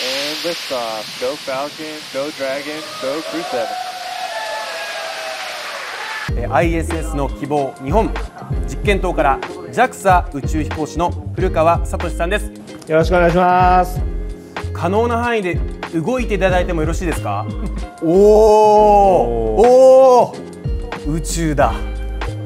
and liftoff. Go Falcon, go Dragon, go Crew 7. ISS の希望日本実験棟から JAXA 宇宙飛行士の古川聡さんですよろしくお願いします可能な範囲で動いていただいてもよろしいですか おおおお宇宙だ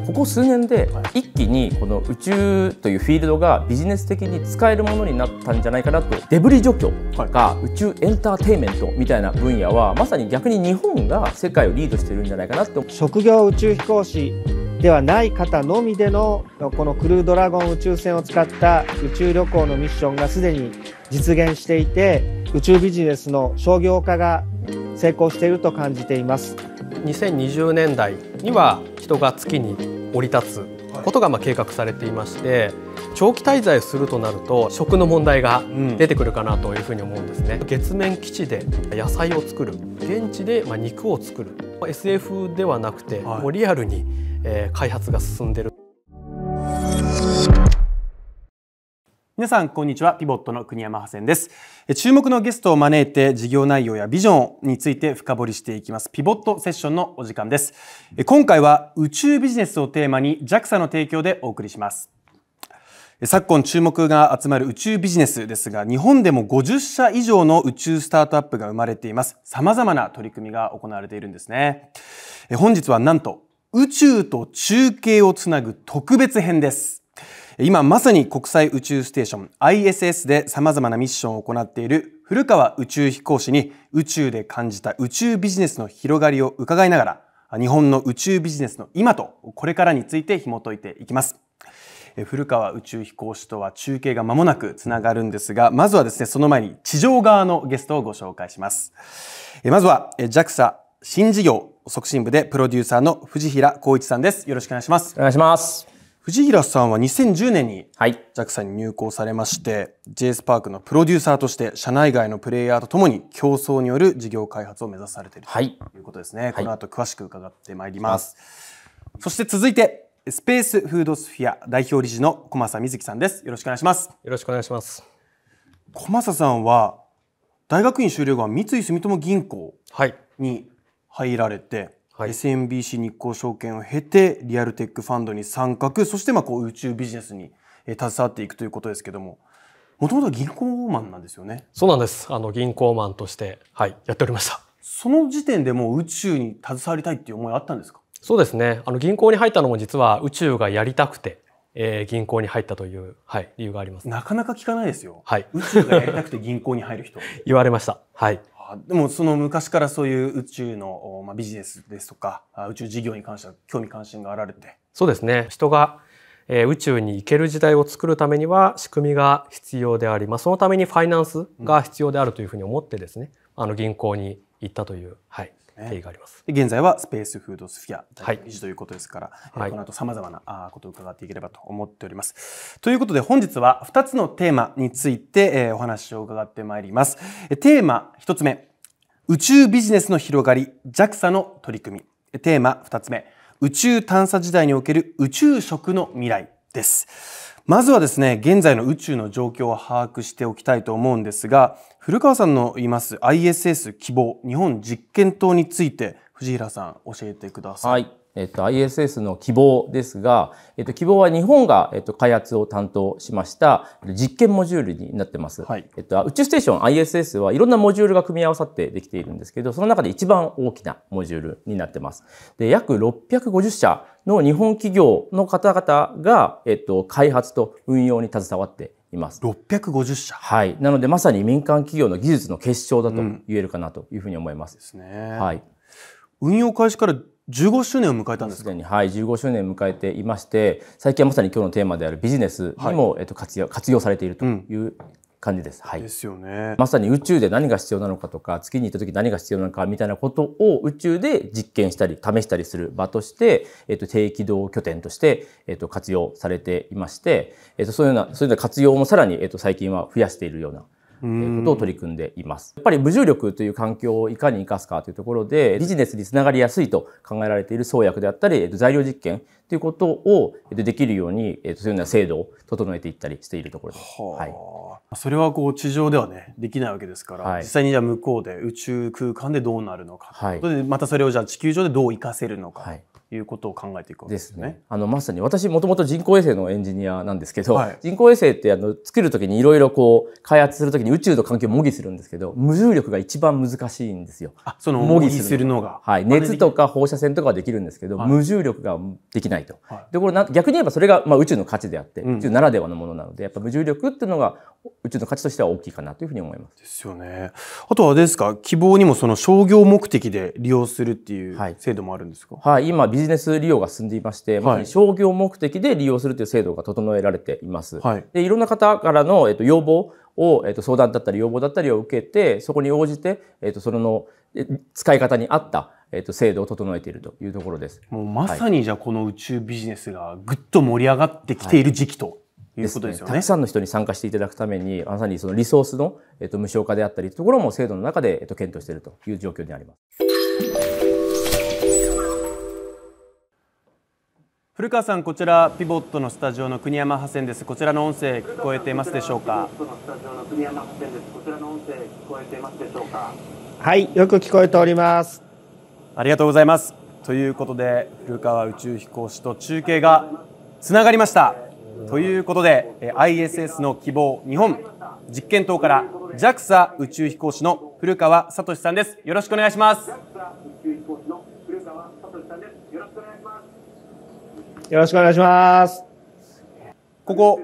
ここ数年で一気にこの宇宙というフィールドがビジネス的に使えるものになったんじゃないかなとデブリ除去とか宇宙エンターテインメントみたいな分野はまさに逆に日本が世界をリードしてるんじゃないかなと職業宇宙飛行士ではない方のみでのこのクルードラゴン宇宙船を使った宇宙旅行のミッションがすでに実現していて宇宙ビジネスの商業化が成功していると感じています2020年代には人が月に降り立つことがま計画されていまして長期滞在するとなると食の問題が出てくるかなというふに思うんですね、月面基地で野菜を作る現地でま肉を作る SF ではなくて、もうリアルにえ開発が進んでる皆さん、こんにちは。ピボットの国山派生です。注目のゲストを招いて、事業内容やビジョンについて深掘りしていきます。ピボットセッションのお時間です。今回は宇宙ビジネスをテーマに JAXA の提供でお送りします。昨今注目が集まる宇宙ビジネスですが、日本でも50社以上の宇宙スタートアップが生まれています。様々な取り組みが行われているんですね。本日はなんと、宇宙と中継をつなぐ特別編です。今まさに国際宇宙ステーション ISS で様々なミッションを行っている古川宇宙飛行士に宇宙で感じた宇宙ビジネスの広がりを伺いながら日本の宇宙ビジネスの今とこれからについて紐解いていきます。古川宇宙飛行士とは中継が間もなくつながるんですが、まずはですね、その前に地上側のゲストをご紹介します。まずは JAXA 新事業促進部でプロデューサーの藤平光一さんです。よろしくお願いします。お願いします。藤平さんは2010年に JAXA に入校されまして、はい、j スパークのプロデューサーとして社内外のプレイヤーとともに競争による事業開発を目指されている、はい、ということですね、はい、この後詳しく伺ってまいります、そして続いてスペースフードスフィア代表理事の小正瑞希さんですよろしくお願いしますよろしくお願いします小正さんは大学院修了後は三井住友銀行に入られて、はい、SMBC 日興証券を経てリアルテックファンドに参画そしてまあこう宇宙ビジネスに携わっていくということですけどももともと銀行マンなんですよねそうなんですあの銀行マンとして、はい、やっておりましたその時点でもう宇宙に携わりたいっていう思いあったんですかそうですねあの銀行に入ったのも実は宇宙がやりたくてえー、銀行に入ったという、はい、理由があります。なかなか聞かないですよ。はい。宇宙がやりたくて銀行に入る人。言われました。はい。あでもその昔からそういう宇宙の、まあ、ビジネスですとか宇宙事業に関しては興味関心があられてそうですね人が、えー、宇宙に行ける時代を作るためには仕組みが必要であり、まあ、そのためにファイナンスが必要であるというふうに思ってですね、うん、あの銀行に行ったという、はい、ね、経緯があります。現在はスペースフードスフィア大理事ということですから、はい、この後様々なことを伺っていければと思っております。ということで本日は2つのテーマについてお話を伺ってまいります。テーマ1つ目、宇宙ビジネスの広がり、JAXA の取り組み。テーマ2つ目、宇宙探査時代における宇宙食の未来です。まずはですね、現在の宇宙の状況を把握しておきたいと思うんですが、古川さんのいます ISS 希望日本実験棟について、藤平さん教えてください。はいえっと、ISS の希望ですが、えっと、希望は日本が、えっと、開発を担当しました、実験モジュールになってます。はい、えっと、宇宙ステーション ISS はいろんなモジュールが組み合わさってできているんですけど、その中で一番大きなモジュールになってます。で、約650社の日本企業の方々が、えっと、開発と運用に携わっています。650社。はい。なので、まさに民間企業の技術の結晶だと言えるかなというふうに思います。うん、ですね。はい。運用開始から15周年を迎えたんですかはい、15周年を迎えていまして、最近はまさに今日のテーマであるビジネスにも、はい、えっと、活用活用されているという感じです。うん、はい、ですよね。まさに宇宙で何が必要なのかとか、月に行った時何が必要なのかみたいなことを宇宙で実験したり、試したりする場として、えっと、低軌道拠点として、えっと、活用されていまして、えっと、そういうような、そういうような活用もさらに、えっと、最近は増やしているようなことを取り組んでいます。やっぱり無重力という環境をいかに生かすかというところで、ビジネスにつながりやすいと考えられている創薬であったり、材料実験ということをできるように、そういうような制度を整えていったりしているところです。はい、それはこう地上ではね、できないわけですから、はい、実際にじゃあ向こうで宇宙空間でどうなるのか、はい、またそれをじゃあ地球上でどう生かせるのか、はい、いうことを考えていくわけですね。すねあのまさに私もともと人工衛星のエンジニアなんですけど、はい、人工衛星ってあの作る時にいろいろこう開発する時に宇宙と環境を模擬するんですけど無重力が一番難しいんですよ。あその模擬するのが。はい、熱とか放射線とかはできるんですけど、はい、無重力ができないと。はい、でこれな逆に言えばそれが、まあ、宇宙の価値であって、宇宙ならではのものなのでやっぱ無重力っていうのが宇宙の価値としては大きいかなというふうに思います。ですよね。あとはですか希望にもその商業目的で利用するっていう制度もあるんですか、はい、はい、今ビジネス利用が進んでいまして、まさに商業目的で利用するという制度が整えられています。はい、でいろんな方からの、えっと、要望を、えっと、相談だったり要望だったりを受けて、そこに応じて、えっと、その使い方に合った、えっと、制度を整えているというところです。もうまさにじゃあこの宇宙ビジネスがぐっと盛り上がってきている時期と。はいうことですね、たくさんの人に参加していただくために、まさにそのリソースの、えっと、無償化であったりというところも制度の中で、えっと、検討しているという状況にあります。古川さん、こちらピボットのスタジオの国山派遣です。こちらの音声聞こえていますでしょうか。はい、よく聞こえております。ありがとうございます。ということで、古川宇宙飛行士と中継がつながりました。ということで、ISS の希望日本実験棟から JAXA 宇宙飛行士の古川聡さんです。よろしくお願いします。よろしくお願いします。ここ、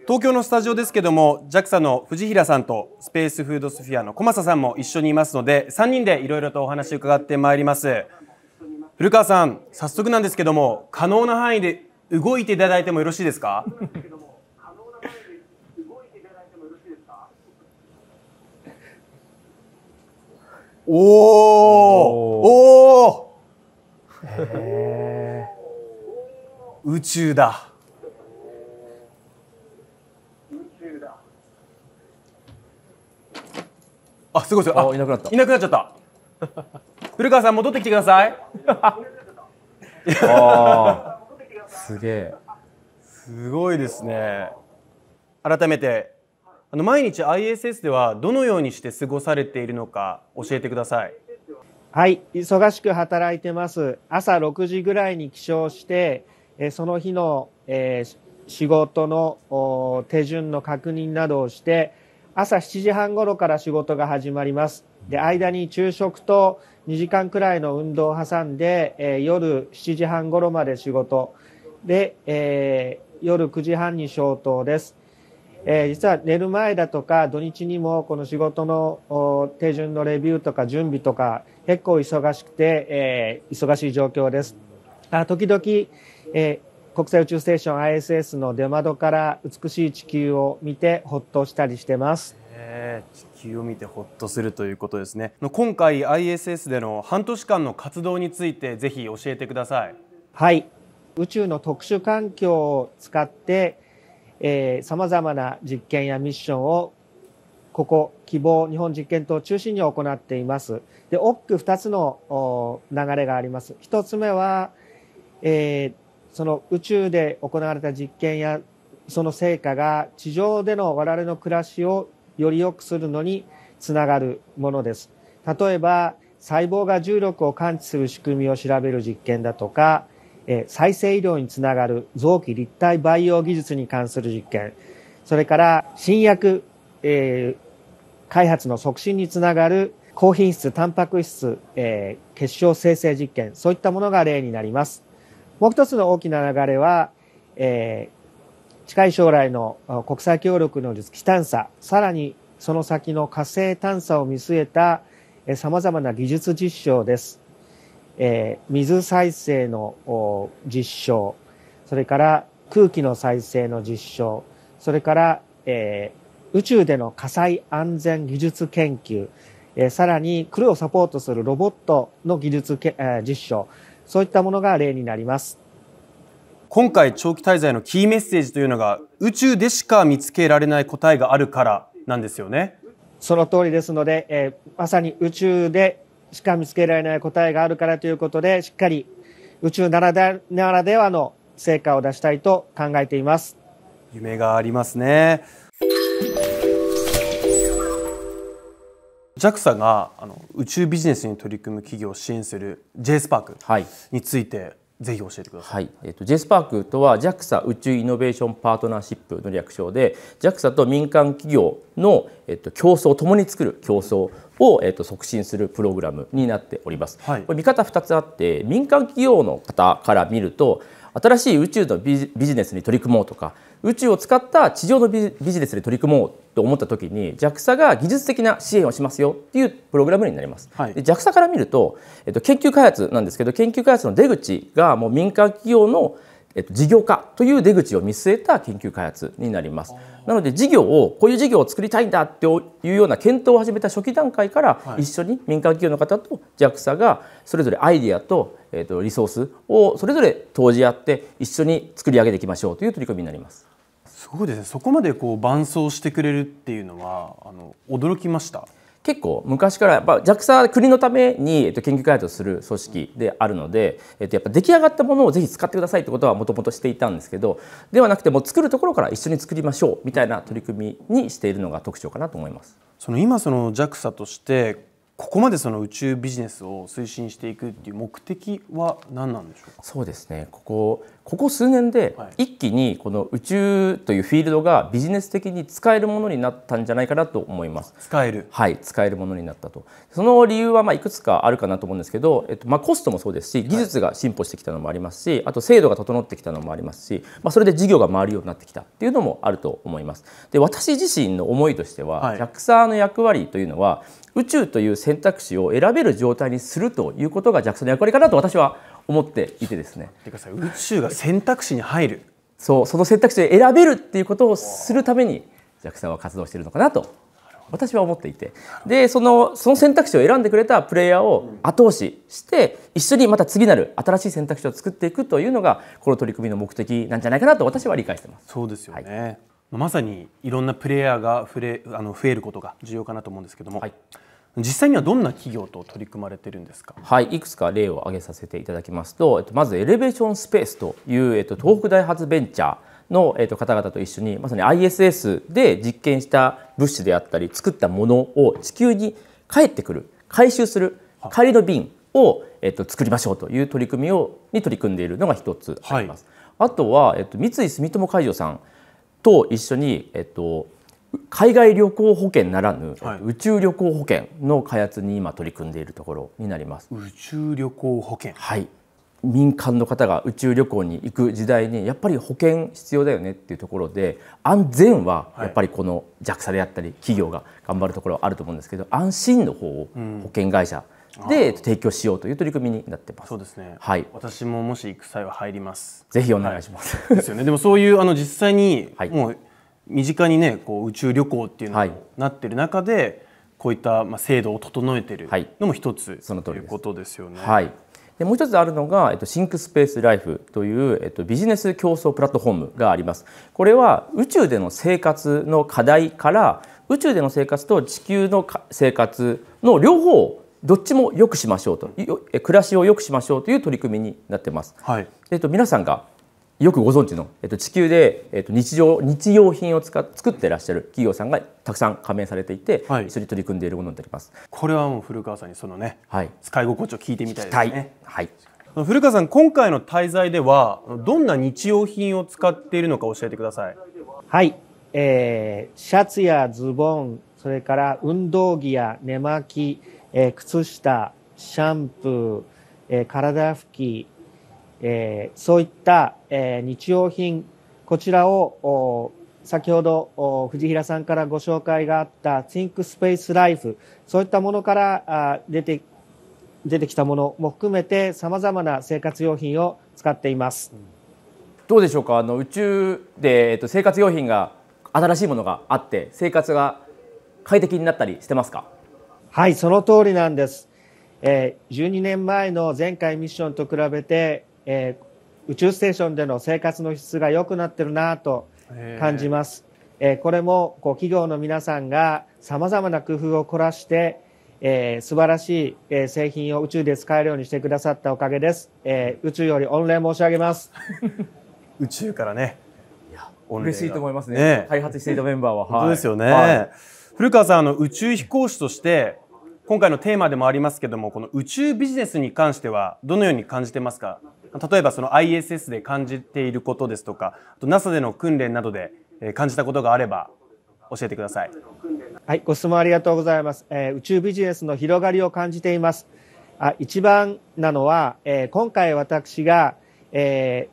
東京のスタジオですけども、JAXA の藤平さんとスペースフードスフィアの小正さんも一緒にいますので、3人でいろいろとお話伺ってまいります。古川さん、早速なんですけども、可能な範囲で動いていただいてもよろしいですか おお宙だあすごいすごあいなくなったいなくなっちゃった 古川さん戻ってきてくださいあ すげえすごいですね改めてあの毎日 ISS ではどのようにして過ごされているのか教えてくださいはい忙しく働いてます朝6時ぐらいに起床してその日の仕事の手順の確認などをして、朝7時半ごろから仕事が始まります。で、間に昼食と2時間くらいの運動を挟んで、えー、夜7時半ごろまで仕事。で、えー、夜9時半に消灯です。えー、実は寝る前だとか土日にもこの仕事の手順のレビューとか準備とか結構忙しくて、え忙しい状況です。あ時々えー、国際宇宙ステーション ISS の出窓から美しい地球を見てほっとしたりしてます。地球を見てほっとするということですね今回 ISS での半年間の活動についてぜひ教えてくださいはい宇宙の特殊環境を使ってさまざまな実験やミッションをここ希望日本実験棟を中心に行っていますで大きく2つの流れがあります1つ目は、えー、その宇宙で行われた実験やその成果が地上での我々の暮らしをより良くするのにつながるものです。例えば細胞が重力を感知する仕組みを調べる実験だとか、え再生医療につながる臓器立体培養技術に関する実験、それから新薬、えー、開発の促進につながる高品質、タンパク質、えー、結晶生成実験、そういったものが例になります。もう一つの大きな流れは、えー、近い将来の国際協力の月探査、さらにその先の火星探査を見据えた、えー、様々な技術実証です。えー、水再生の実証、それから空気の再生の実証、それから、えー、宇宙での火災安全技術研究、えー、さらに、クルーをサポートするロボットの技術、えー、実証、そういったものが例になります。今回長期滞在のキーメッセージというのが宇宙でしか見つけられない答えがあるからなんですよね。その通りですので、えー、まさに宇宙でしか見つけられない答えがあるからということで、しっかり宇宙ならでならではの成果を出したいと考えています。夢がありますね。JAXA があの宇宙ビジネスに取り組む企業を支援する J スパークについて、はい、ぜひ教えてください、はいえーと、と J スパークとは JAXA 宇宙イノベーションパートナーシップの略称で JAXA と民間企業の、えーと、競争を共に作る競争を、えーと、促進するプログラムになっております、はい、これ見方2つあって民間企業の方から見ると新しい宇宙のビジネスに取り組もうとか宇宙を使った地上のビジネスで取り組もうと思った時に JAXA が技術的な支援をしますよっていうプログラムになります。はい、で JAXA から見ると、えっと、研究開発なんですけど研究開発の出口がもう民間企業のえっと、事業化という出口を見据えた研究開発になりますなので事業をこういう事業を作りたいんだっていうような検討を始めた初期段階から一緒に民間企業の方と JAXA がそれぞれアイディアと,、えっとリソースをそれぞれ投じ合って一緒に作り上げていきましょうという取り組みになります。すごいですねそこまでこう伴走してくれるっていうのはあの驚きました結構昔からやっぱ JAXA は国のために、えっと、研究開発をする組織であるので、えっと、やっぱ出来上がったものをぜひ使ってくださいってことはもともとしていたんですけどではなくても作るところから一緒に作りましょうみたいな取り組みにしているのが特徴かなと思います。その今その JAXA としてここまでその宇宙ビジネスを推進していくっていう目的は何なんでしょうかそうですねここここ数年で一気にこの宇宙というフィールドがビジネス的に使えるものになったんじゃないかなと思います使えるはい使えるものになったとその理由はまあいくつかあるかなと思うんですけど、えっと、まあコストもそうですし技術が進歩してきたのもありますし、あと制度が整ってきたのもありますし、まあ、それで事業が回るようになってきたっていうのもあると思いますで私自身の思いとしては、はい、JAXA の役割というのは宇宙という選択肢を選べる状態にするということが JAXA の役割かなと私は思っていてですね。てかさ宇宙が選択肢に入るそうその選択肢で選べるっていうことをするために JAXA は活動しているのかなと私は思っていてでそのその選択肢を選んでくれたプレイヤーを後押しして一緒にまた次なる新しい選択肢を作っていくというのがこの取り組みの目的なんじゃないかなと私は理解してます。そうですよね、はいまさにいろんなプレイヤーが増えあの増えることが重要かなと思うんですけども、はい、実際にはどんな企業と取り組まれてるんですか、はい、いくつか例を挙げさせていただきますと、えっと、まずエレベーションスペースという、えっと、東北大発ベンチャーの、えっと、方々と一緒にまさに ISS で実験した物資であったり作ったものを地球に帰ってくる回収する帰りの便を、えっと、作りましょうという取り組みをに取り組んでいるのが一つあります。はい、あとは、えっと、三井住友海上さんと一緒に、えっと、海外旅行保険ならぬ、はい、宇宙旅行保険の開発に今取り組んでいるところになります。宇宙旅行保険はい民間の方が宇宙旅行に行く時代にやっぱり保険必要だよねっていうところで安全はやっぱりこの JAXA であったり企業が頑張るところあると思うんですけど安心の方を保険会社で提供しようという取り組みになってます。そうですね。はい。私ももし行く際は入ります。ぜひお願いします。はい、ですよね。でもそういうあの実際に、はい、もう身近にねこう宇宙旅行っていうのになってる中で、はい、こういったまあ制度を整えてるのも一つ、そのということですよね。はい。でもう一つあるのが、えっと、シンクスペースライフという、えっと、ビジネス競争プラットフォームがあります。これは宇宙での生活の課題から宇宙での生活と地球のか生活の両方をどっちも良くしましょうと暮らしを良くしましょうという取り組みになってます。はい、えっと皆さんがよくご存知の、えっと、地球で、えっと、日常日用品を使っ作ってらっしゃる企業さんがたくさん加盟されていて、はい、一緒に取り組んでいるものになりますこれはもう古川さんにそのね、はい、使い心地を聞いてみたいですね。はい、古川さん今回の滞在ではどんな日用品を使っているのか教えてください。はい、えー、シャツやズボンそれから運動着や寝巻きえー、靴下、シャンプー、えー、体拭き、えー、そういった、えー、日用品、こちらを先ほど藤平さんからご紹介があった Think Space Life、そういったものからあ出て出てきたものも含めてさまざまな生活用品を使っています。どうでしょうかあの宇宙で、えっと、生活用品が新しいものがあって生活が快適になったりしてますかはい、その通りなんです。えー、12年前の前回ミッションと比べて、えー、宇宙ステーションでの生活の質が良くなってるなと感じます。えー、これもこう企業の皆さんが様々な工夫を凝らして、えー、素晴らしい、えー、製品を宇宙で使えるようにしてくださったおかげです。えー、宇宙より御礼申し上げます。宇宙からね。嬉しいと思いますね。ね開発していたメンバーは。本当ですよね。はい古川さんあの宇宙飛行士として今回のテーマでもありますけどもこの宇宙ビジネスに関してはどのように感じてますか例えばその ISS で感じていることですとかあと NASA での訓練などで感じたことがあれば教えてくださいはい、ご質問ありがとうございます、えー、宇宙ビジネスの広がりを感じていますあ一番なのは、えー、今回私が、え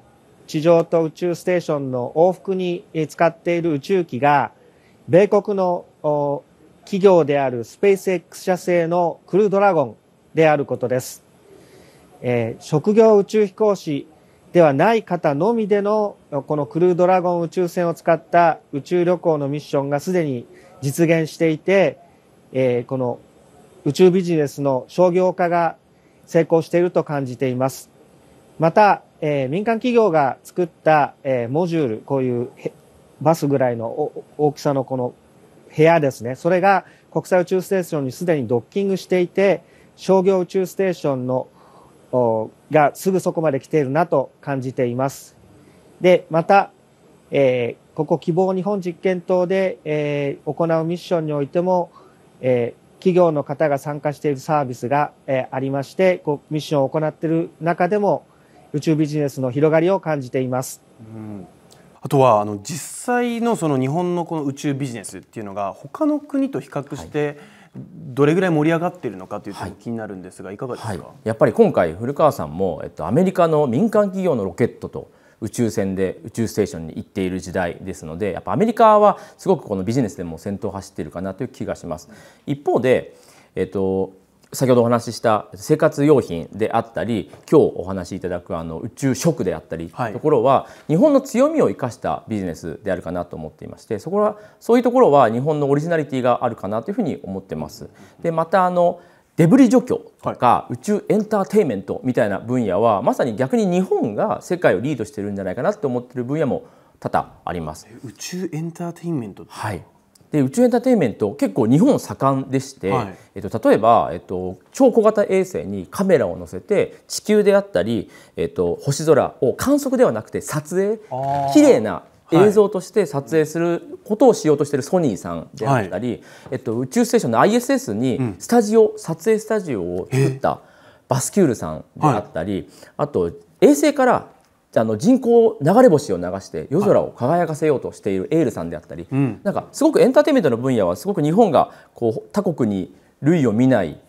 ー、地上と宇宙ステーションの往復に使っている宇宙機が米国の企業であるスペース X 社製のクルードラゴンであることです。えー、職業宇宙飛行士ではない方のみでのこのクルードラゴン宇宙船を使った宇宙旅行のミッションがすでに実現していて、えー、この宇宙ビジネスの商業化が成功していると感じています。また、えー、民間企業が作った、えー、モジュール、こういうバスぐらいの大きさのこの部屋ですね。それが国際宇宙ステーションにすでにドッキングしていて、商業宇宙ステーションのがすぐそこまで来ているなと感じています。で、また、えー、ここ希望日本実験棟で、えー、行うミッションにおいても、えー、企業の方が参加しているサービスが、えありまして、こうミッションを行っている中でも宇宙ビジネスの広がりを感じています。うんあとはあの実際のその日本のこの宇宙ビジネスっていうのが他の国と比較して、はい、どれぐらい盛り上がっているのかというと気になるんですが、はい、いかがですか、はい、やっぱり今回古川さんも、えっと、アメリカの民間企業のロケットと宇宙船で宇宙ステーションに行っている時代ですのでやっぱアメリカはすごくこのビジネスでも先頭を走っているかなという気がします。一方で、えっと、先ほどお話しした生活用品であったり今日お話しいただくあの宇宙食であったり、はい、ところは日本の強みを生かしたビジネスであるかなと思っていましてそこはそういうところは日本のオリジナリティがあるかなというふうに思ってます。でまたあのデブリ除去とか、宇宙エンターテインメントみたいな分野はまさに逆に日本が世界をリードしてるんじゃないかなって思ってる分野も多々あります。宇宙エンターテインメントはいで宇宙エンターテインメント結構日本盛んでして、はい、えっと、例えば、えっと、超小型衛星にカメラを載せて地球であったり、えっと、星空を観測ではなくて撮影綺麗な映像として撮影することをしようとしているソニーさんであったり、はい、えっと、宇宙ステーションの ISS にスタジオ、うん、撮影スタジオを作ったバスキュールさんであったり、はい、あと衛星からあの人工流れ星を流して夜空を輝かせようとしているエールさんであったり、なんかすごくエンターテインメントの分野はすごく日本がこう他国に類を見ない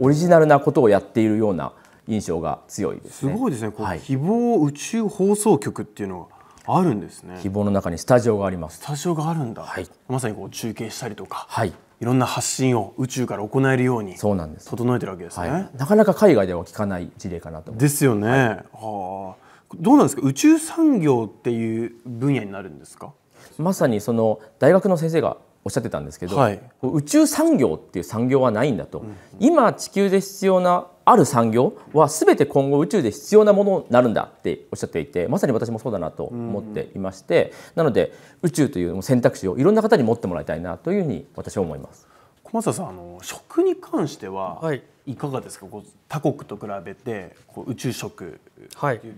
オリジナルなことをやっているような印象が強いです、ね、すごいですね。こう、はい、希望宇宙放送局っていうのがあるんですね。希望の中にスタジオがあります。スタジオがあるんだ。はい、まさにこう中継したりとか、はい、いろんな発信を宇宙から行えるようにそうなんです整えてるわけですね、はい、なかなか海外では聞かない事例かなとですよね、はい、はあどうなんですか宇宙産業っていう分野になるんですかまさにその大学の先生がおっしゃってたんですけど、はい、宇宙産業っていう産業はないんだと、うん今地球で必要なある産業は全て今後宇宙で必要なものになるんだっておっしゃっていてまさに私もそうだなと思っていまして、うんなので宇宙という選択肢をいろんな方に持ってもらいたいなというふうに私は思います。小松さんあの食に関しては、い、かがですかこう他国と比べてこう宇宙食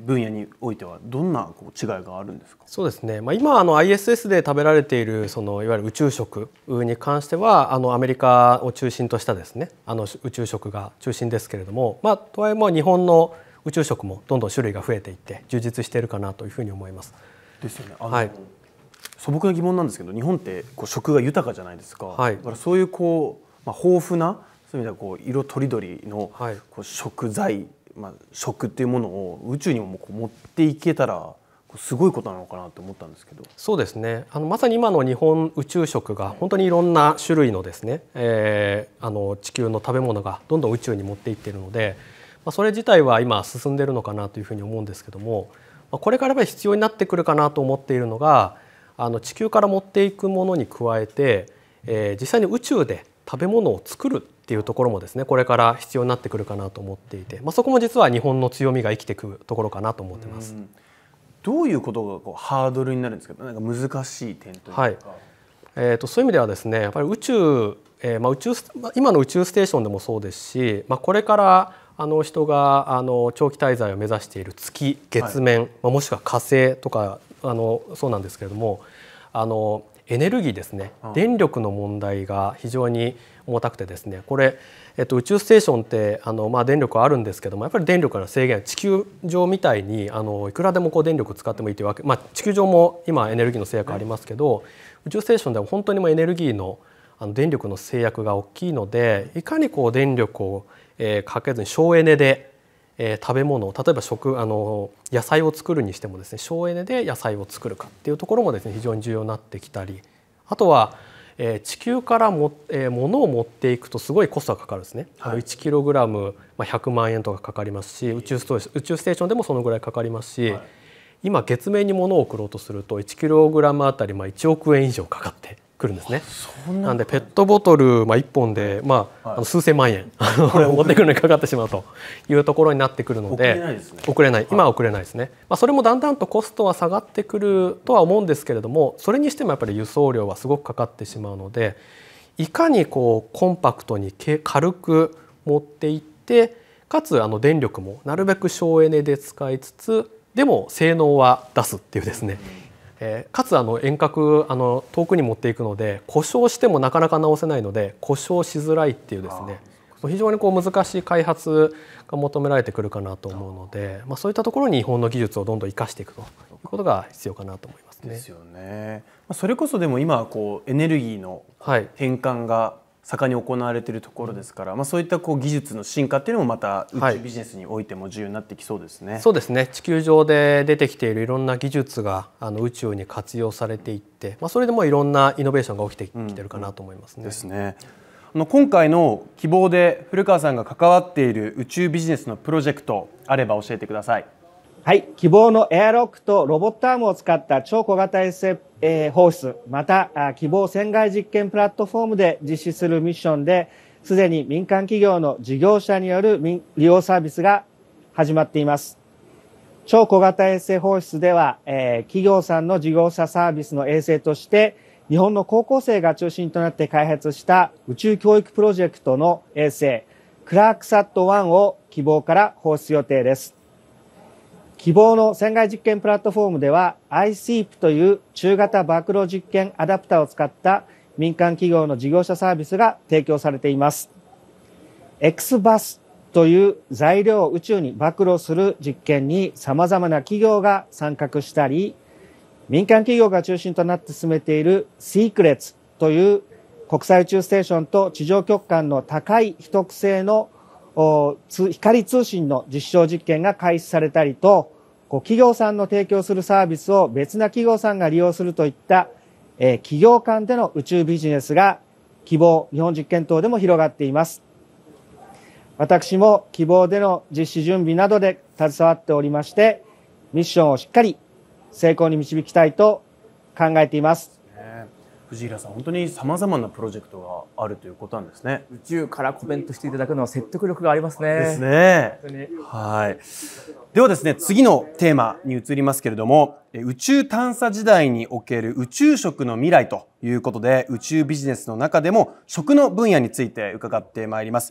分野においてはどんなこう違いがあるんですか、はい、そうですね、まあ、今あの ISS で食べられているそのいわゆる宇宙食に関してはあのアメリカを中心としたですねあの宇宙食が中心ですけれども、まあ、とはいえ日本の宇宙食もどんどん種類が増えていって充実しているかなというふうに思います。ですよね。はい、素朴な疑問なんですけど日本ってこう食が豊かじゃないですか、はい、だからそういうこう、まあ、豊富なそういう意味ではこう色とりどりのこう食材まあ、食っていうものを宇宙にも持っていけたらすごいことなのかなと思ったんですけどそうですねあのまさに今の日本宇宙食が本当にいろんな種類のですね、えー、あの地球の食べ物がどんどん宇宙に持っていってるので、まあ、それ自体は今進んでるのかなというふうに思うんですけども、まあ、これからは必要になってくるかなと思っているのがあの地球から持っていくものに加えて、えー、実際に宇宙で食べ物を作るっていうところもですねこれから必要になってくるかなと思っていて、まあ、そこも実は日本の強みが生きてくるところかなと思ってます。うどういうことがこうハードルになるんですかなんか難しい点というか、はい、えーと、そういう意味ではですねやっぱり宇宙,、えーまあ、宇宙今の宇宙ステーションでもそうですし、まあ、これからあの人があの長期滞在を目指している月月面、はい、まあ、もしくは火星とかあのそうなんですけれどもあのエネルギーですね、電力の問題が非常に重たくてですねこれ、えっと、宇宙ステーションってあの、まあ、電力はあるんですけどもやっぱり電力の制限地球上みたいにあのいくらでもこう電力使ってもいいというわけ、まあ、地球上も今エネルギーの制約ありますけど、はい、宇宙ステーションでは本当にもエネルギーのあの電力の制約が大きいのでいかにこう電力を、えー、かけずに省エネで、えー、食べ物例えば食あの野菜を作るにしてもですね省エネで野菜を作るかっていうところもですね非常に重要になってきたりあとはえー、地球からも、えー、物を持っていくとすごいコストがかかるんですね、はい、1kg、まあ、100万円とかかかりますし宇宙スト宇宙ステーションでもそのぐらいかかりますし、はい、今月面に物を送ろうとすると 1kg あたりまあ1億円以上かかってくるんですね。なんでペットボトル、まあ、1本で、まあ、あの数千万円 持ってくるのにかかってしまうというところになってくるので送れない、今は送れないですね、まあ、それもだんだんとコストは下がってくるとは思うんですけれどもそれにしてもやっぱり輸送量はすごくかかってしまうのでいかにこうコンパクトに軽く持っていってかつあの電力もなるべく省エネで使いつつでも性能は出すっていうですねえかつあの遠隔あの遠くに持っていくので故障してもなかなか直せないので故障しづらいっていうですね非常にこう難しい開発が求められてくるかなと思うので、まあ、そういったところに日本の技術をどんどん生かしていくということが必要かなと思いますね。ですよね。それこそでも今こうエネルギーの転換が盛んに行われているところですから、まあ、そういったこう技術の進化っていうのもまた宇宙ビジネスにおいても重要になってきそうですね、はい、そうですね地球上で出てきているいろんな技術があの宇宙に活用されていって、まあ、それでもいろんなイノベーションが起きてきてるかなと思いますね。うんうん、ですね。あの今回の希望で古川さんが関わっている宇宙ビジネスのプロジェクトあれば教えてください。はい、希望のエアロックとロボットアームを使った超小型 SF 放出、また希望船外実験プラットフォームで実施するミッションで、すでに民間企業の事業者による利用サービスが始まっています。超小型衛星放出では、えー、企業さんの事業者サービスの衛星として、日本の高校生が中心となって開発した宇宙教育プロジェクトの衛星、クラークサット1を希望から放出予定です。希望の船外実験プラットフォームでは iSEEP という中型暴露実験アダプターを使った民間企業の事業者サービスが提供されています。XBUS という材料を宇宙に暴露する実験に様々な企業が参画したり、民間企業が中心となって進めている Secrets という国際宇宙ステーションと地上局間の高い秘匿性の光通信の実証実験が開始されたりと、企業さんの提供するサービスを別な企業さんが利用するといった、え企業間での宇宙ビジネスが希望日本実験等でも広がっています。私も希望での実施準備などで携わっておりまして、ミッションをしっかり成功に導きたいと考えています。藤井さん本当にさまざまなプロジェクトがあるということなんですね宇宙からコメントしていただくのは説得力がありますねですねはいではですね次のテーマに移りますけれども宇宙探査時代における宇宙食の未来ということで宇宙ビジネスの中でも食の分野について伺ってまいります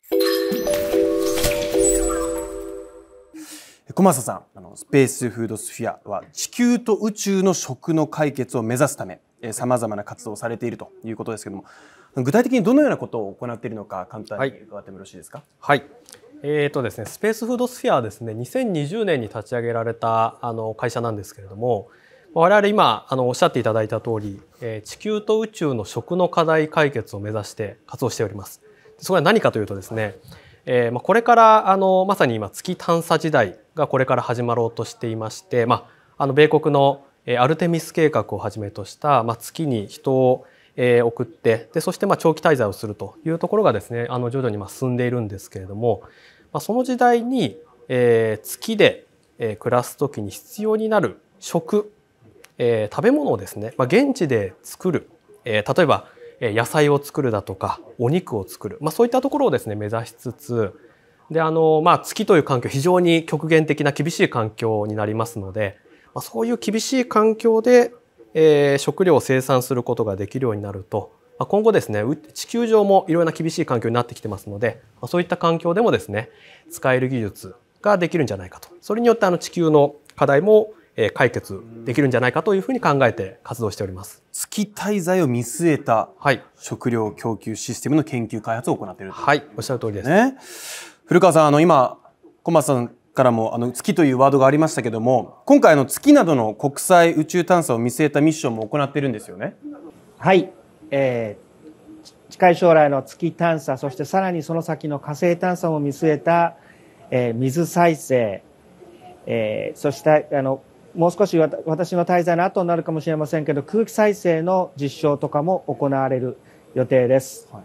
小正さんあのスペースフードスフィアは地球と宇宙の食の解決を目指すためさまざまな活動をされているということですけれども具体的にどのようなことを行っているのか簡単に伺ってもよろしいですか。はい、はい、えーとですね、スペースフードスフィアはですね2020年に立ち上げられたあの会社なんですけれども我々今あのおっしゃっていただいた通り、えー、地球と宇宙の食の課題解決を目指して活動しております。それは何かというとですね、えーまあ、これからあのまさに今月探査時代がこれから始まろうとしていまして、まあ、あの米国のアルテミス計画をはじめとした、まあ、月に人を送ってでそしてまあ長期滞在をするというところがですねあの徐々にまあ進んでいるんですけれども、まあ、その時代に、えー、月で暮らす時に必要になる食、えー、食べ物をですね、まあ、現地で作る、えー、例えば野菜を作るだとかお肉を作る、まあ、そういったところをですね目指しつつであの、まあ、月という環境非常に極限的な厳しい環境になりますので。まそういう厳しい環境で、え食料を生産することができるようになると、ま今後ですね地球上もいろいろな厳しい環境になってきてますので、まそういった環境でもですね使える技術ができるんじゃないかとそれによってあの地球の課題も解決できるんじゃないかというふうに考えて活動しております月滞在を見据えた食料供給システムの研究開発を行っているはい、おっしゃる通りです、ね、古川さんあの今小松さんからもあの月というワードがありましたけども今回の月などの国際宇宙探査を見据えたミッションも行っているんですよね。はい、えー、近い将来の月探査そしてさらにその先の火星探査も見据えた、えー、水再生、えー、そしてあのもう少し私の滞在の後になるかもしれませんけど空気再生の実証とかも行われる予定です、はい、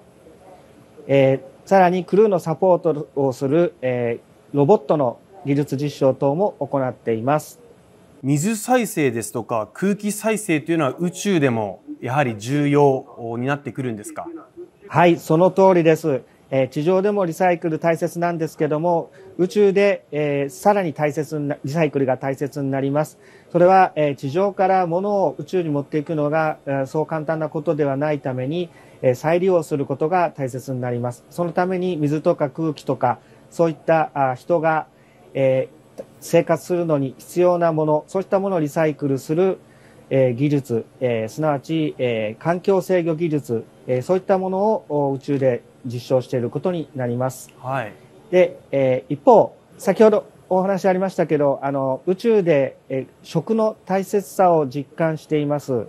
えー、さらにクルーのサポートをする、えー、ロボットの技術実証等も行っています。水再生ですとか空気再生というのは宇宙でもやはり重要になってくるんですかはい、その通りです。え地上でもリサイクル大切なんですけども、宇宙で、えー、さらに大切な、リサイクルが大切になります。それは、えー、地上から物を宇宙に持っていくのが、えー、そう簡単なことではないために、えー、再利用することが大切になります。そのために水とか空気とか、そういったあ人がえー、生活するのに必要なもの、そうしたものをリサイクルする、えー、技術、えー、すなわち、え環境制御技術、えそういったものを宇宙で実証していることになります。はい、で、え一方、先ほどお話ありましたけど、あの宇宙で、え食の大切さを実感しています。うん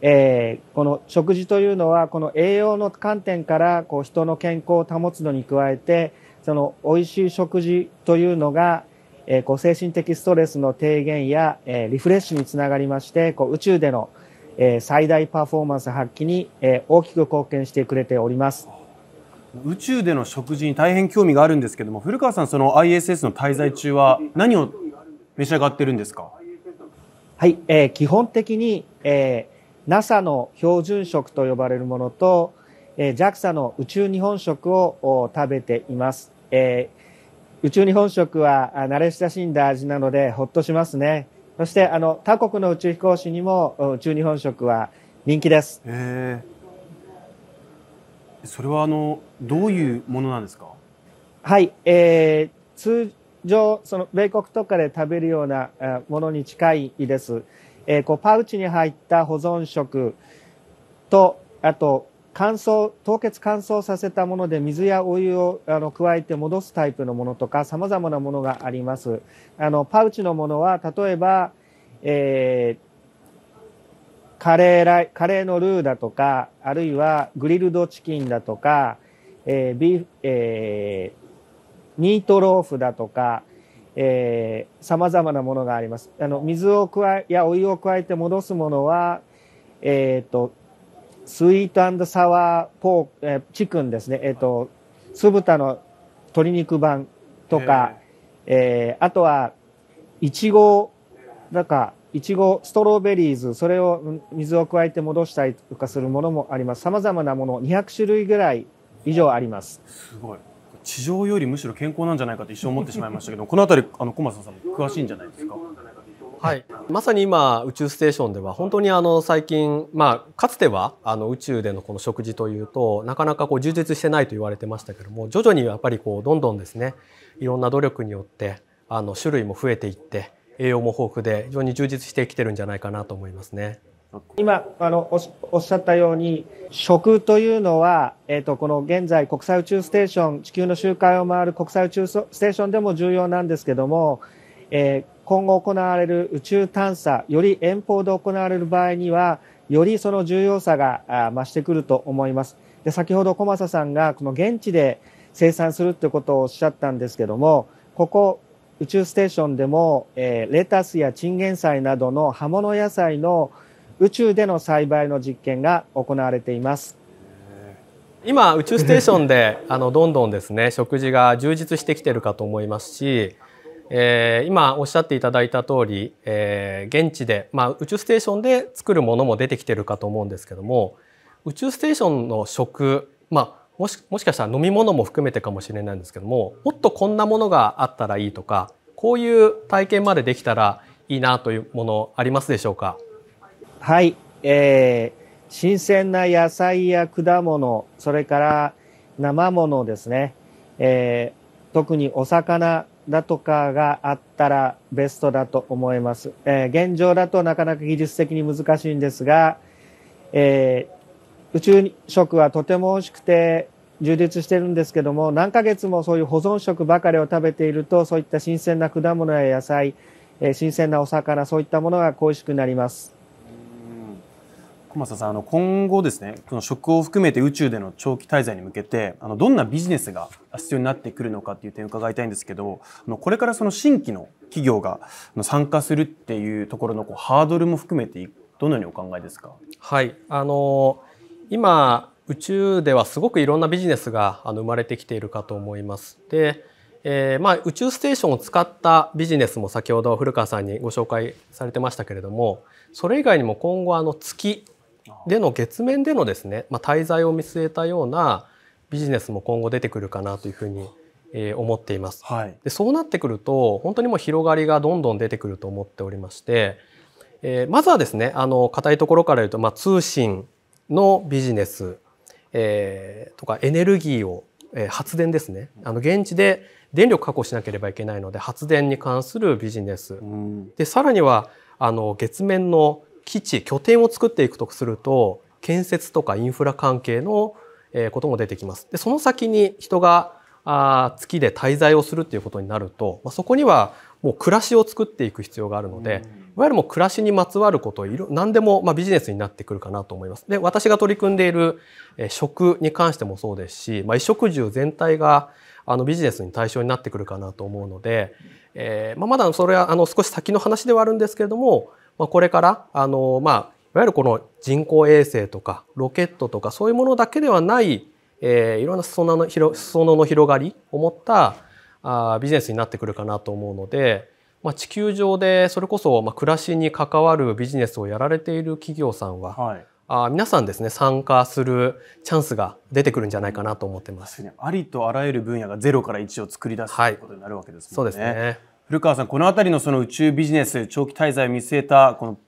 えー、この食事というのはこの栄養の観点からこう人の健康を保つのに加えて、その美味しい食事というのが、えー、こう精神的ストレスの低減や、えー、リフレッシュにつながりまして、こう宇宙での、えー、最大パフォーマンス発揮に、えー、大きく貢献してくれております。宇宙での食事に大変興味があるんですけども、古川さん、その ISS の滞在中は何を召し上がってるんですかはい、えー、基本的に、えー、NASA の標準食と呼ばれるものと、えー、JAXA の宇宙日本食を食べています。えー、宇宙日本食は慣れ親しんだ味なのでほっとしますね。そしてあの他国の宇宙飛行士にも宇宙日本食は人気です。えー、それはあのどういうものなんですか。はい、えー、通常その米国とかで食べるようなものに近いです。えー、こうパウチに入った保存食とあと乾燥、凍結乾燥させたもので水やお湯をあの加えて戻すタイプのものとか様々なものがあります。あの、パウチのものは、例えば、えー、カレーライ、カレーのルーだとか、あるいはグリルドチキンだとか、えー、ビーフ、えー、ミートローフだとか、えま様々なものがあります。あの、水を加え、やお湯を加えて戻すものは、えっ、ー、と、スイートサワーポーク、えー、チキンですね。えっ、ー、と、酢豚の鶏肉版とか、えー、あとは、いちご、なんか、いちご、ストロベリーズ、それを水を加えて戻したりとかするものもあります。様々なもの、200種類ぐらい以上あります。すごい。地上よりむしろ健康なんじゃないかと一生思ってしまいましたけど、このあたり、あの、小松さんも詳しいんじゃないですか。はい、まさに今宇宙ステーションでは本当にあの最近、まあ、かつてはあの宇宙でのこの食事というとなかなかこう充実してないと言われてましたけども徐々にやっぱりこうどんどんですねいろんな努力によってあの種類も増えていって栄養も豊富で非常に充実してきてるんじゃないかなと思いますね。今あのおっしゃったように食というのは、えーと、とこの現在国際宇宙ステーション地球の周回を回る国際宇宙ステーションでも重要なんですけども、えー今後行われる宇宙探査、より遠方で行われる場合には、よりその重要さが増してくると思います。で先ほど小正さんがこの現地で生産するということをおっしゃったんですけども、ここ宇宙ステーションでも、えー、レタスやチンゲン菜などの葉物野菜の宇宙での栽培の実験が行われています。今宇宙ステーションであのどんどんですね食事が充実してきてるかと思いますしえー、今おっしゃっていただいた通り、えー、現地で、まあ、宇宙ステーションで作るものも出てきてるかと思うんですけども宇宙ステーションの食、まあ、もしもしかしたら飲み物も含めてかもしれないんですけどももっとこんなものがあったらいいとかこういう体験までできたらいいなというものありますでしょうかはい、えー、新鮮な野菜や果物それから生ものですね、えー、特にお魚だとかがあったらベストだと思います。えー、現状だとなかなか技術的に難しいんですが、えー、宇宙食はとても美味しくて充実してるんですけども、何ヶ月もそういう保存食ばかりを食べていると、そういった新鮮な果物や野菜、えー、新鮮なお魚、そういったものが恋しくなります。さん、あの今後ですね、この職を含めて宇宙での長期滞在に向けて、あのどんなビジネスが必要になってくるのかっていう点を伺いたいんですけど、あのこれからその新規の企業が参加するっていうところのこうハードルも含めてどのようにお考えですか。はい、あの今宇宙ではすごくいろんなビジネスがあの生まれてきているかと思います。で。えーまあ、宇宙ステーションを使ったビジネスも先ほど古川さんにご紹介されてましたけれどもそれ以外にも今後あの月での月面でのですね、まあ、滞在を見据えたようなビジネスも今後出てくるかなというふうに、え思っています、はい、でそうなってくると本当にもう広がりがどんどん出てくると思っておりまして、えー、まずはですねあの硬いところから言うと、まあ、通信のビジネス、えー、とかエネルギーを、えー、発電ですねあの現地で電力確保しなければいけないので発電に関するビジネス、うん、でさらにはあの月面の基地拠点を作っていくとすると建設とかインフラ関係のことも出てきます。でその先に人があ月で滞在をするっていうことになると、まそこにはもう暮らしを作っていく必要があるので、いわゆるもう暮らしにまつわること何でもまビジネスになってくるかなと思います。で私が取り組んでいる食に関してもそうですし、まあ、衣食住全体があのビジネスに対象になってくるかなと思うので、えーままだそれはあの少し先の話ではあるんですけれどもまあ、これからあの、まあ、いわゆるこの人工衛星とかロケットとかそういうものだけではない、えー、いろんな裾野の広裾野の広がりを持ったあビジネスになってくるかなと思うので、まあ、地球上でそれこそ、まあ、暮らしに関わるビジネスをやられている企業さんは、はい、あ皆さんですね参加するチャンスが出てくるんじゃないかなと思ってます。ありとあらゆる分野がゼロから1を作り出すということになるわけですもんね。はい、そうですね古川さん、このあたりのその宇宙ビジネス、長期滞在を見据えたこの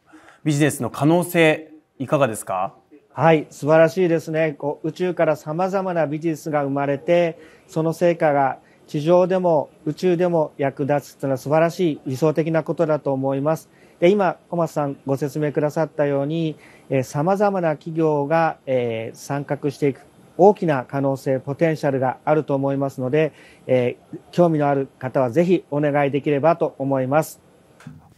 ビジネスの可能性、いかがですかはい、素晴らしいですね。こう宇宙から様々なビジネスが生まれて、その成果が地上でも宇宙でも役立つというのは素晴らしい理想的なことだと思います。で今、小松さんご説明くださったように、えー、様々な企業が、えー、参画していく。大きな可能性、ポテンシャルがあると思いますので、えー、興味のある方はぜひお願いできればと思います。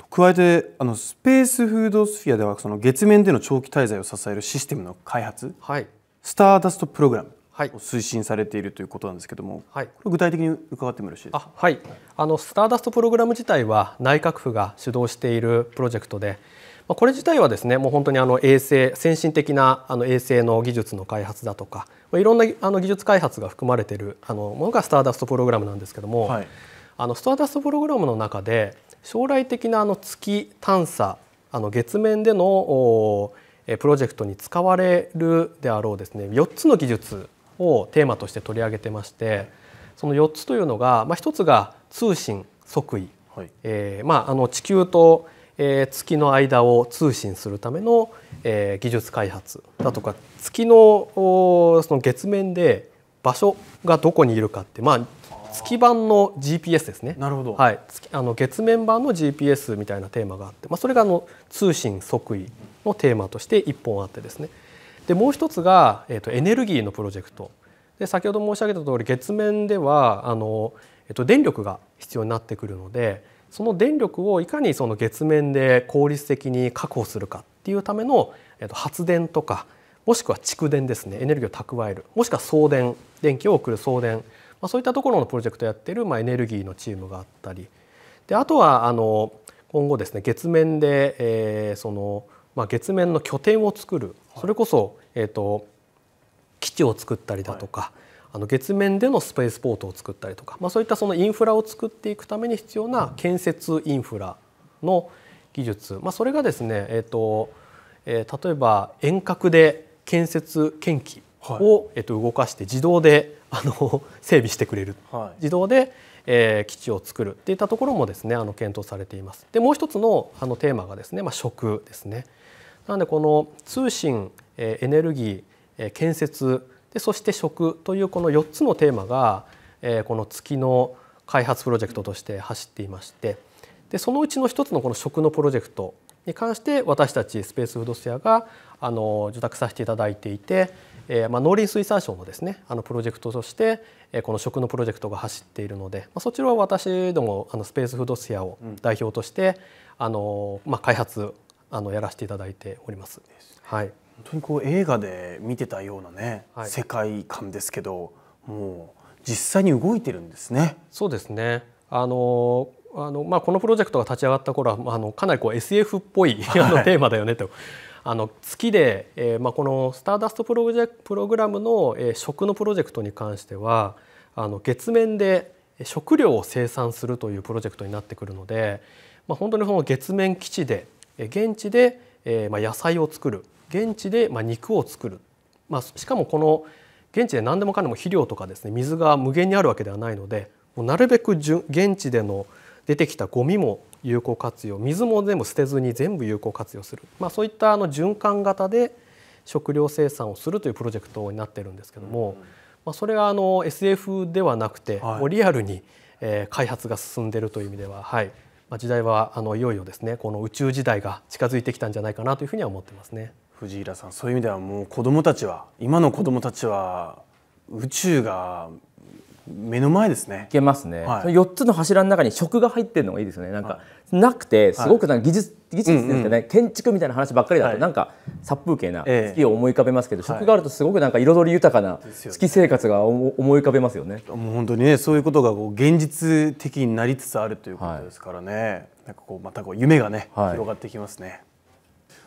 加えてあのスペースフードスフィアではその月面での長期滞在を支えるシステムの開発、はい、スターダストプログラムを推進されているということなんですけども、はい、これ具体的に伺ってもよろしいですか。はい、あのスターダストプログラム自体は内閣府が主導しているプロジェクトで、まあ、これ自体はですねもう本当にあの衛星先進的なあの衛星の技術の開発だとか、まあ、いろんなあの技術開発が含まれているあのものがスターダストプログラムなんですけども、はい、あのスターダストプログラムの中で将来的なあの月探査あの月面でのプロジェクトに使われるであろうですね4つの技術をテーマとして取り上げてましてその4つというのが、まあ、1つが通信即位、はい、えー、まあ、あの地球とえー、月の間を通信するための、えー、技術開発だとか月のその月面で場所がどこにいるかって、まあ、月版の GPS ですねなるほど、はい、あの月面版の GPS みたいなテーマがあって、まあ、それがあの通信即位のテーマとして1本あってですねでもう一つが、えーと、エネルギーのプロジェクトで先ほど申し上げた通り月面ではあの、えーと電力が必要になってくるのでその電力をいかにその月面で効率的に確保するかっていうための発電とかもしくは蓄電ですねエネルギーを蓄えるもしくは送電電気を送る送電、まあ、そういったところのプロジェクトやってる、まあ、エネルギーのチームがあったりであとはあの今後ですね月面で、えー、その、まあ、月面の拠点を作る、それこそ、えーと、と基地を作ったりだとか、はいあの月面でのスペースポートを作ったりとか、まあ、そういったそのインフラを作っていくために必要な建設インフラの技術、まあ、それがですね、えーとえー、例えば遠隔で建設建機を、えー、と動かして自動であの 整備してくれる、はい、自動で、えー、基地を作るっていったところもですねあの検討されています。でもう一つのあのテーマがですね、まあ、食ですね。なのでこの通信、えー、エネルギー、えー、建設でそして食というこの4つのテーマが、えー、この月の開発プロジェクトとして走っていましてでそのうちの一つのこの食のプロジェクトに関して私たちスペースフードスヤアがあの受託させていただいていて、えー、まあ、農林水産省のですねあのプロジェクトとして、えー、この食のプロジェクトが走っているので、まあ、そちらは私どもあのスペースフードスヤアを代表として、うん、あのまあ、開発あのやらせていただいております。はい本当にこう映画で見てたようなね、はい、世界観ですけどもう実際に動いてるんですね。そうですねあのあのまあ、このプロジェクトが立ち上がった頃はあのかなりこう SF っぽい、あのテーマだよねとあの月で、えーまあ、この「スターダストプロジェプログラムの」えー、食のプロジェクトに関してはあの月面で食料を生産するというプロジェクトになってくるので、まあ、本当にその月面基地で現地で、えーまあ、野菜を作る現地でま肉を作る、まあ、しかもこの現地で何でもかんでも肥料とかですね水が無限にあるわけではないのでもうなるべく現地での出てきたゴミも有効活用水も全部捨てずに全部有効活用する、まあ、そういったあの循環型で食料生産をするというプロジェクトになってるんですけども、まあ、それがあの SF ではなくて、もうリアルに、え開発が進んでるという意味では、はいま時代はあのいよいよですねこの宇宙時代が近づいてきたんじゃないかなというふうには思ってますね。藤井さんそういう意味ではもう子供もたちは今の子供もたちは宇宙が目の前ですね。いけますね。はい、4つの柱の中に食が入ってるのがいいですよね。なんか、なくてすごくなんか技術、はい、技術ですね、うんうん、建築みたいな話ばっかりだと、なんか殺風景な月を思い浮かべますけど、えー、食があるとすごくなんか彩り豊かな月生活が思い浮かべますよね。もう本当にねそういうことがこう現実的になりつつあるということですからね。なんかこうまたこう夢がね、広がってきますね。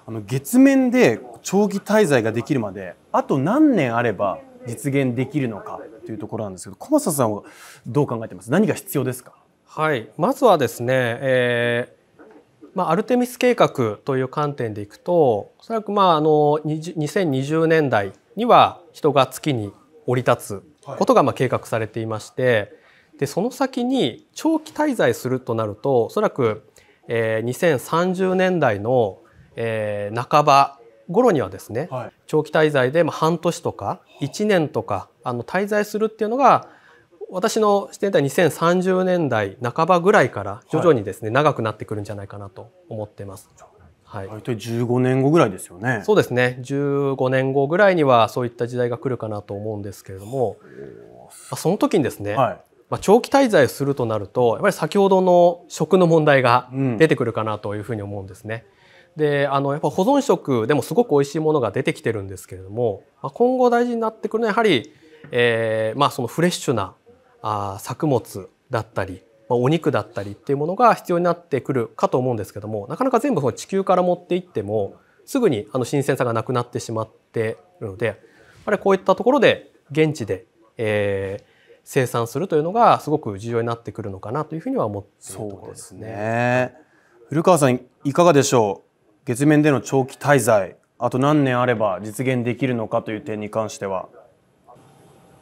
あの月面で長期滞在ができるまであと何年あれば実現できるのかというところなんですけど小松さんはどう考えてます何が必要ですかはいまずはですね、えー、まあ、アルテミス計画という観点でいくとおそらくまああの2020年代には人が月に降り立つことがま計画されていまして、はい、でその先に長期滞在するとなるとおそらく、えー、2030年代のえー、半ば頃にはですね、はい、長期滞在で半年とか1年とかあの滞在するっていうのが私の視点では2030年代半ばぐらいから徐々にですね、はい、長くなってくるんじゃないかなと思ってます。はい、大体15年後ぐらいですよね。そうですね。15年後ぐらいにはそういった時代が来るかなと思うんですけれども、まあ、その時にですね、はい、まあ、長期滞在するとなるとやっぱり先ほどの食の問題が出てくるかなというふうに思うんですね。であのやっぱ保存食でもすごく美味しいものが出てきてるんですけれども今後大事になってくるのはやはり、えーまあ、そのフレッシュなあ作物だったり、まあ、お肉だったりっていうものが必要になってくるかと思うんですけどもなかなか全部その地球から持っていってもすぐにあの新鮮さがなくなってしまってるのであれこういったところで現地で、えー、生産するというのがすごく重要になってくるのかなというふうには思っているところですそうですね古川さんいかがでしょう月面での長期滞在あと何年あれば実現できるのかという点に関しては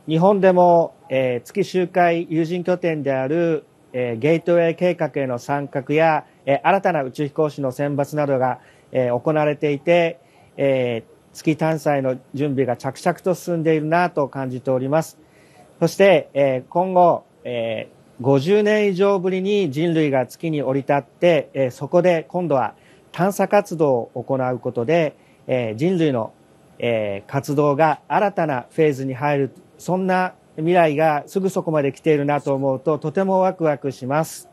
日本でも、えー、月周回有人拠点である、えー、ゲートウェイ計画への参画や、えー、新たな宇宙飛行士の選抜などが、えー、行われていて、えー、月探査への準備が着々と進んでいるなと感じております。そして、えー、今後、えー、50年以上ぶりに人類が月に降り立って、えー、そこで今度は探査活動を行うことで、え人類の、え活動が新たなフェーズに入る、そんな未来がすぐそこまで来ているなと思うととてもワクワクします。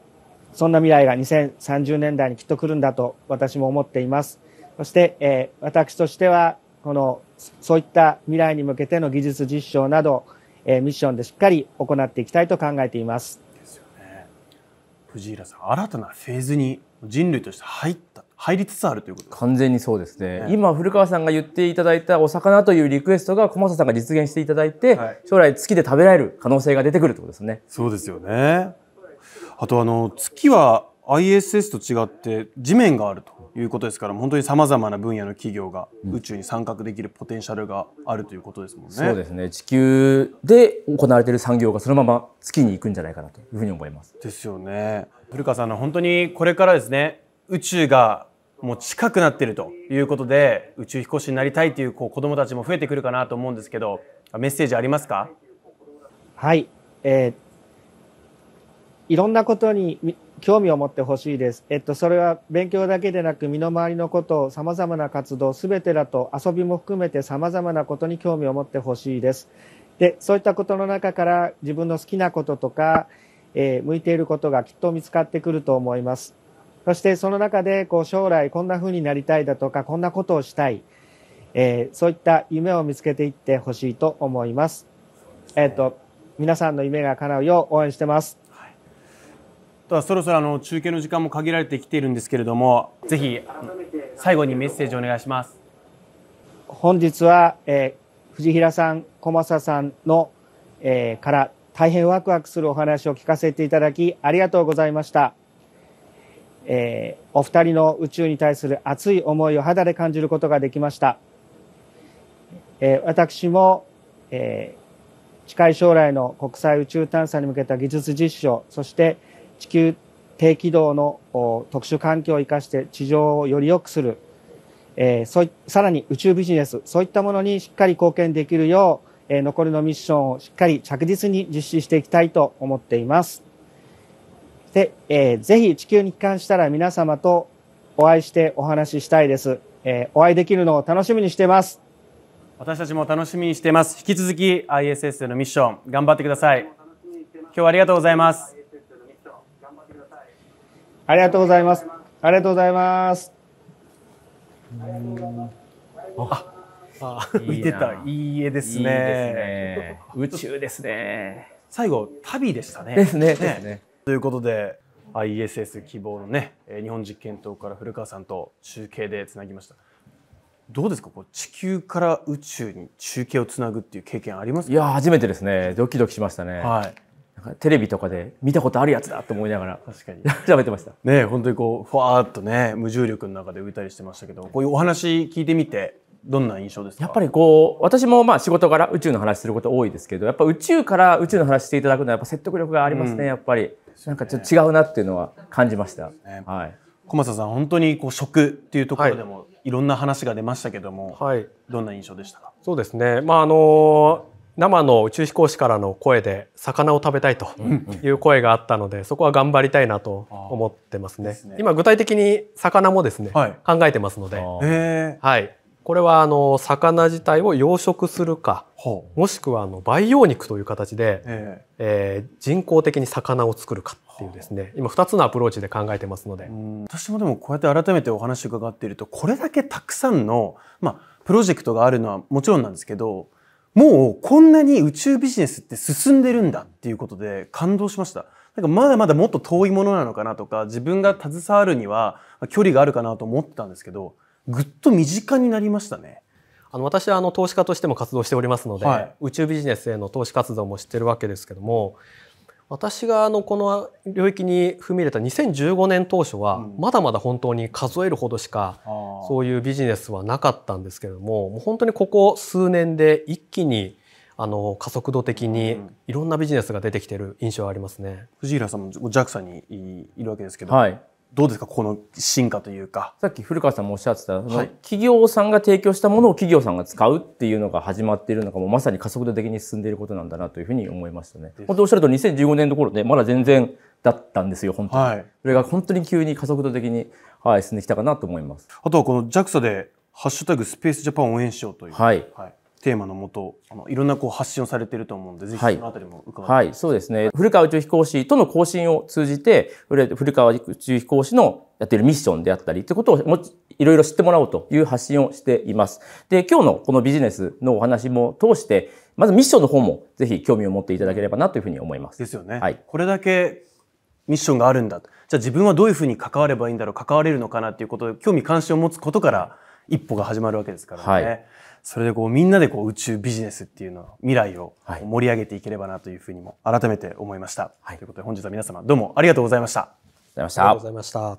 そんな未来が2030年代にきっと来るんだと私も思っています。そして、え私としては、この、そういった未来に向けての技術実証など、えミッションでしっかり行っていきたいと考えています。ですよね。藤井さん、新たなフェーズに人類として入った入りつつあるということ完全にそうですね、ね、今古川さんが言っていただいたお魚というリクエストが小正さんが実現していただいて、はい、将来月で食べられる可能性が出てくるということですねそうですよねあとあの月は ISS と違って地面があるということですから本当にさまざまな分野の企業が宇宙に参画できるポテンシャルがあるということですもんね。そうですね地球で行われている産業がそのまま月に行くんじゃないかなというふうに思います。ですよね。古川さんの本当にこれからですね宇宙がもう近くなっているということで宇宙飛行士になりたいというこう子どもたちも増えてくるかなと思うんですけどメッセージありますかはい、えーいろんなことに興味を持ってほしいです。えっと、それは勉強だけでなく身の回りのことを様々な活動、すべてだと遊びも含めてさまざまなことに興味を持ってほしいです。で、そういったことの中から自分の好きなこととか、えー、向いていることがきっと見つかってくると思います。そしてその中でこう将来こんな風になりたいだとかこんなことをしたい、えー、そういった夢を見つけていってほしいと思います。えっ、と皆さんの夢が叶うよう応援してます。ではそろそろあの中継の時間も限られてきているんですけれども、ぜひ最後にメッセージお願いします。本日は、えー、藤平さん、小正さんの、えー、から大変ワクワクするお話を聞かせていただきありがとうございました。えー、お二人の宇宙に対する熱い思いを肌で感じることができました。えー、私も、えー、近い将来の国際宇宙探査に向けた技術実証、そして地球低軌道の特殊環境を生かして地上をより良くする、えー、そさらに宇宙ビジネス、そういったものにしっかり貢献できるよう、えー、残りのミッションをしっかり着実に実施していきたいと思っています。で、えー、ぜひ地球に帰還したら皆様とお会いしてお話ししたいです。えー、お会いできるのを楽しみにしています。私たちも楽しみにしています。引き続き ISS でのミッション頑張ってください。今日はありがとうございます。ありがとうございます。ありがとうございます。あ、見てた。いい絵ですね。宇宙ですね。最後、旅でしたね。ですね。ということで、ISS 希望のね、日本実験棟から古川さんと中継でつなぎました。どうですかこう地球から宇宙に中継をつなぐっていう経験ありますいや初めてですねドキドキしましたね、はい、なんかテレビとかで見たことあるやつだと思いながら確かに 喋ってましたね本当にこうふわーっとね無重力の中で浮いたりしてましたけどこういうお話聞いてみてどんな印象ですかやっぱりこう私もまあ仕事柄宇宙の話すること多いですけどやっぱ宇宙から宇宙の話していただくのはやっぱ説得力がありますね、うん、やっぱり、なんかちょっと違うなっていうのは感じました、ね、はい小松さん本当にこう食っていうところでも、はい、いろんな話が出ましたけども、はい、どんな印象でしたかそうですねまああのー生の宇宙飛行士からの声で魚を食べたいという声があったので、そこは頑張りたいなと思ってますね。今具体的に魚もですね、はい、考えてますので、はい、これはあの魚自体を養殖するか、もしくはあの培養肉という形で、ええ人工的に魚を作るかっていうですね、今2つのアプローチで考えてますので。私もでもこうやって改めてお話伺っていると、これだけたくさんのまあプロジェクトがあるのはもちろんなんですけど。もうこんなに宇宙ビジネスって進んでるんだっていうことで感動しました。なんかまだまだもっと遠いものなのかなとか、自分が携わるには距離があるかなと思ってたんですけど、ぐっと身近になりましたね。あの私はあの投資家としても活動しておりますので、はい、宇宙ビジネスへの投資活動もしてるわけですけども私があのこの領域に踏み入れた2015年当初はまだまだ本当に数えるほどしかそういうビジネスはなかったんですけれどももう本当にここ数年で一気にあの加速度的にいろんなビジネスが出てきてる印象はありますね。藤平さんも JAXA にいるわけですけど、はい、どうですかこの進化というか。さっき古川さんもおっしゃってた、はい、企業さんが提供したものを企業さんが使うっていうのが始まっているのがもうまさに加速度的に進んでいることなんだなというふうに思いましたね。本当おっしゃると2015年の頃でまだ全然だったんですよ、本当に。はい、それが本当に急に加速度的に、はい、進んできたかなと思います。あとはこの JAXA でハッシュタグスペースジャパン応援しようという。はい。はいテーマのもと、あのいろんなこう発信をされていると思うんで、ぜひそのあたりも伺い、はい、はい、そうですね。古川宇宙飛行士との交信を通じて、古川宇宙飛行士のやっているミッションであったりということをもいろいろ知ってもらおうという発信をしています。で、今日のこのビジネスのお話も通して、まずミッションの方もぜひ興味を持っていただければなというふうに思います。ですよね。はい、これだけミッションがあるんだ。じゃあ自分はどういうふうに関わればいいんだろう、関われるのかなということで、興味関心を持つことから一歩が始まるわけですからね。はいそれでこうみんなでこう宇宙ビジネスっていうのの未来を盛り上げていければなというふうにも改めて思いました。はい、ということで本日は皆様どうもありがとうございました。ありがとうございました。